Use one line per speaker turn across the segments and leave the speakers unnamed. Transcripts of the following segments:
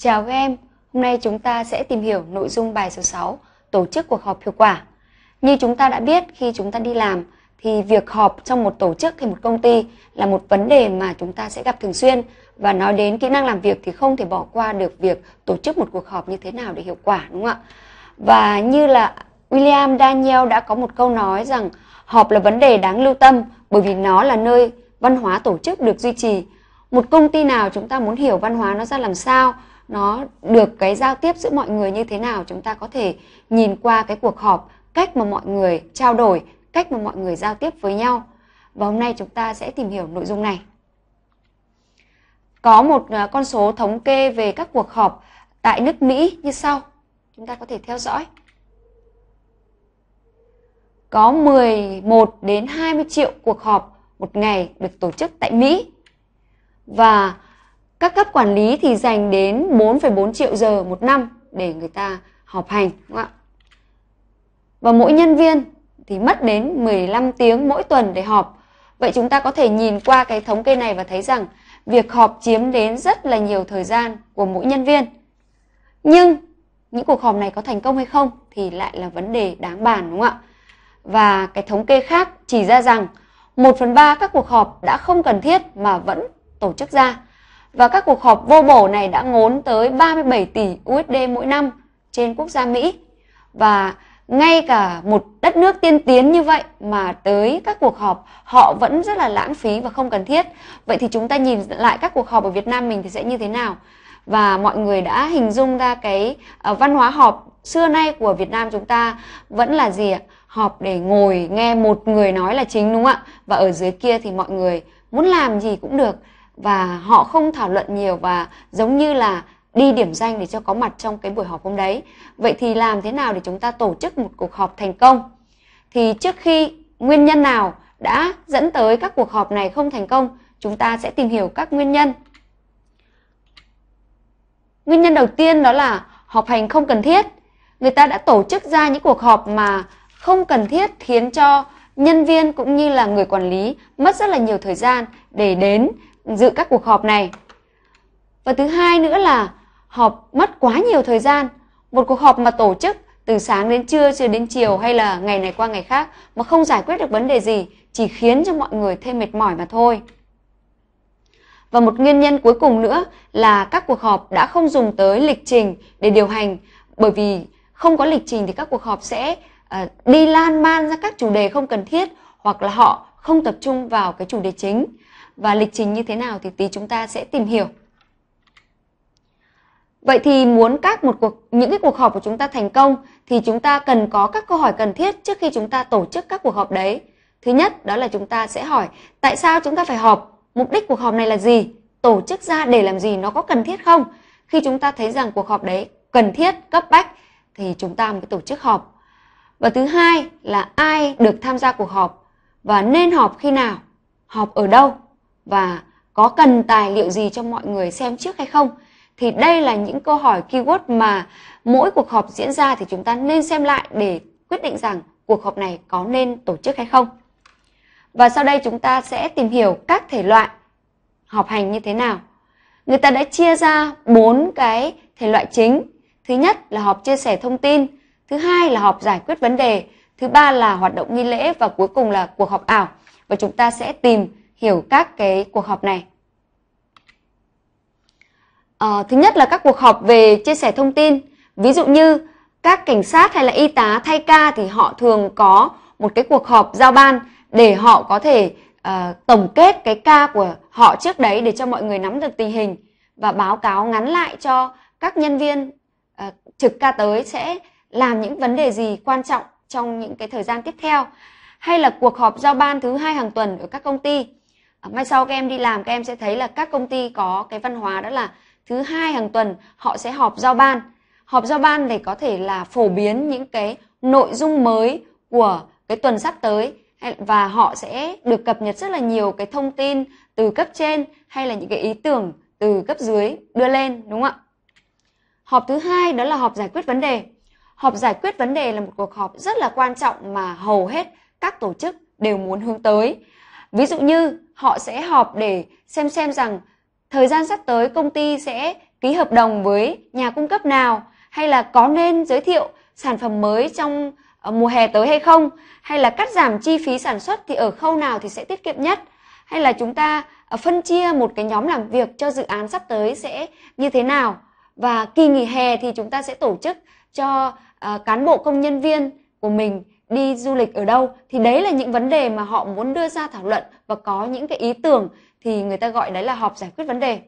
Chào các em, hôm nay chúng ta sẽ tìm hiểu nội dung bài số 6, tổ chức cuộc họp hiệu quả. Như chúng ta đã biết khi chúng ta đi làm thì việc họp trong một tổ chức hay một công ty là một vấn đề mà chúng ta sẽ gặp thường xuyên và nói đến kỹ năng làm việc thì không thể bỏ qua được việc tổ chức một cuộc họp như thế nào để hiệu quả đúng không ạ? Và như là William Daniel đã có một câu nói rằng họp là vấn đề đáng lưu tâm bởi vì nó là nơi văn hóa tổ chức được duy trì. Một công ty nào chúng ta muốn hiểu văn hóa nó ra làm sao nó được cái giao tiếp giữa mọi người như thế nào chúng ta có thể nhìn qua cái cuộc họp cách mà mọi người trao đổi cách mà mọi người giao tiếp với nhau và hôm nay chúng ta sẽ tìm hiểu nội dung này có một ờ, con số thống kê về các cuộc họp tại nước Mỹ như sau chúng ta có thể theo dõi có 11 đến 20 triệu cuộc họp một ngày được tổ chức tại Mỹ và các cấp quản lý thì dành đến 4,4 triệu giờ một năm để người ta họp hành đúng không ạ? Và mỗi nhân viên thì mất đến 15 tiếng mỗi tuần để họp. Vậy chúng ta có thể nhìn qua cái thống kê này và thấy rằng việc họp chiếm đến rất là nhiều thời gian của mỗi nhân viên. Nhưng những cuộc họp này có thành công hay không thì lại là vấn đề đáng bàn đúng không ạ? Và cái thống kê khác chỉ ra rằng 1 phần 3 các cuộc họp đã không cần thiết mà vẫn tổ chức ra và các cuộc họp vô bổ này đã ngốn tới 37 tỷ USD mỗi năm trên quốc gia Mỹ. Và ngay cả một đất nước tiên tiến như vậy mà tới các cuộc họp họ vẫn rất là lãng phí và không cần thiết. Vậy thì chúng ta nhìn lại các cuộc họp ở Việt Nam mình thì sẽ như thế nào? Và mọi người đã hình dung ra cái à, văn hóa họp xưa nay của Việt Nam chúng ta vẫn là gì ạ? Họp để ngồi nghe một người nói là chính đúng không ạ? Và ở dưới kia thì mọi người muốn làm gì cũng được và họ không thảo luận nhiều và giống như là đi điểm danh để cho có mặt trong cái buổi họp hôm đấy. Vậy thì làm thế nào để chúng ta tổ chức một cuộc họp thành công? Thì trước khi nguyên nhân nào đã dẫn tới các cuộc họp này không thành công, chúng ta sẽ tìm hiểu các nguyên nhân. Nguyên nhân đầu tiên đó là họp hành không cần thiết. Người ta đã tổ chức ra những cuộc họp mà không cần thiết khiến cho nhân viên cũng như là người quản lý mất rất là nhiều thời gian để đến dự các cuộc họp này. Và thứ hai nữa là họp mất quá nhiều thời gian. Một cuộc họp mà tổ chức từ sáng đến trưa chưa đến chiều hay là ngày này qua ngày khác mà không giải quyết được vấn đề gì chỉ khiến cho mọi người thêm mệt mỏi mà thôi. Và một nguyên nhân cuối cùng nữa là các cuộc họp đã không dùng tới lịch trình để điều hành bởi vì không có lịch trình thì các cuộc họp sẽ uh, đi lan man ra các chủ đề không cần thiết hoặc là họ không tập trung vào cái chủ đề chính và lịch trình như thế nào thì tí chúng ta sẽ tìm hiểu. Vậy thì muốn các một cuộc những cái cuộc họp của chúng ta thành công thì chúng ta cần có các câu hỏi cần thiết trước khi chúng ta tổ chức các cuộc họp đấy. Thứ nhất đó là chúng ta sẽ hỏi tại sao chúng ta phải họp, mục đích cuộc họp này là gì, tổ chức ra để làm gì, nó có cần thiết không? Khi chúng ta thấy rằng cuộc họp đấy cần thiết, cấp bách thì chúng ta mới tổ chức họp. Và thứ hai là ai được tham gia cuộc họp và nên họp khi nào, họp ở đâu và có cần tài liệu gì cho mọi người xem trước hay không thì đây là những câu hỏi keyword mà mỗi cuộc họp diễn ra thì chúng ta nên xem lại để quyết định rằng cuộc họp này có nên tổ chức hay không và sau đây chúng ta sẽ tìm hiểu các thể loại họp hành như thế nào người ta đã chia ra bốn cái thể loại chính thứ nhất là họp chia sẻ thông tin thứ hai là họp giải quyết vấn đề thứ ba là hoạt động nghi lễ và cuối cùng là cuộc họp ảo và chúng ta sẽ tìm hiểu các cái cuộc họp này à, thứ nhất là các cuộc họp về chia sẻ thông tin ví dụ như các cảnh sát hay là y tá thay ca thì họ thường có một cái cuộc họp giao ban để họ có thể uh, tổng kết cái ca của họ trước đấy để cho mọi người nắm được tình hình và báo cáo ngắn lại cho các nhân viên uh, trực ca tới sẽ làm những vấn đề gì quan trọng trong những cái thời gian tiếp theo hay là cuộc họp giao ban thứ hai hàng tuần ở các công ty mai ờ, sau các em đi làm các em sẽ thấy là các công ty có cái văn hóa đó là thứ hai hàng tuần họ sẽ họp giao ban họp giao ban để có thể là phổ biến những cái nội dung mới của cái tuần sắp tới và họ sẽ được cập nhật rất là nhiều cái thông tin từ cấp trên hay là những cái ý tưởng từ cấp dưới đưa lên đúng không ạ họp thứ hai đó là họp giải quyết vấn đề họp giải quyết vấn đề là một cuộc họp rất là quan trọng mà hầu hết các tổ chức đều muốn hướng tới ví dụ như họ sẽ họp để xem xem rằng thời gian sắp tới công ty sẽ ký hợp đồng với nhà cung cấp nào hay là có nên giới thiệu sản phẩm mới trong ờ, mùa hè tới hay không hay là cắt giảm chi phí sản xuất thì ở khâu nào thì sẽ tiết kiệm nhất hay là chúng ta ờ, phân chia một cái nhóm làm việc cho dự án sắp tới sẽ như thế nào và kỳ nghỉ hè thì chúng ta sẽ tổ chức cho ờ, cán bộ công nhân viên của mình đi du lịch ở đâu thì đấy là những vấn đề mà họ muốn đưa ra thảo luận và có những cái ý tưởng thì người ta gọi đấy là họp giải quyết vấn đề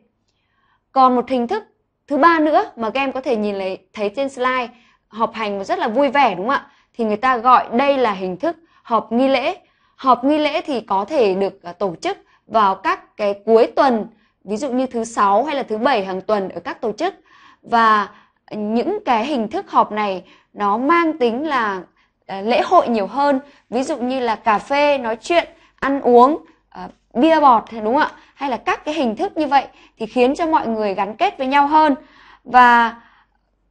còn một hình thức thứ ba nữa mà các em có thể nhìn lấy, thấy trên slide họp hành mà rất là vui vẻ đúng không ạ thì người ta gọi đây là hình thức họp nghi lễ họp nghi lễ thì có thể được à, tổ chức vào các cái cuối tuần ví dụ như thứ sáu hay là thứ bảy hàng tuần ở các tổ chức và những cái hình thức họp này nó mang tính là À, lễ hội nhiều hơn ví dụ như là cà phê nói chuyện ăn uống à, bia bọt đúng không ạ hay là các cái hình thức như vậy thì khiến cho mọi người gắn kết với nhau hơn và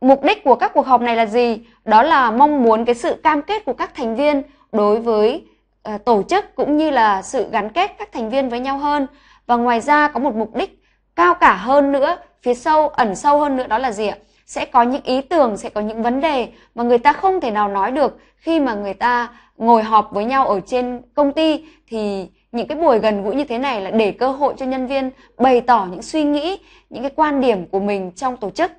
mục đích của các cuộc họp này là gì đó là mong muốn cái sự cam kết của các thành viên đối với à, tổ chức cũng như là sự gắn kết các thành viên với nhau hơn và ngoài ra có một mục đích cao cả hơn nữa phía sâu ẩn sâu hơn nữa đó là gì ạ sẽ có những ý tưởng sẽ có những vấn đề mà người ta không thể nào nói được khi mà người ta ngồi họp với nhau ở trên công ty thì những cái buổi gần gũi như thế này là để cơ hội cho nhân viên bày tỏ những suy nghĩ những cái quan điểm của mình trong tổ chức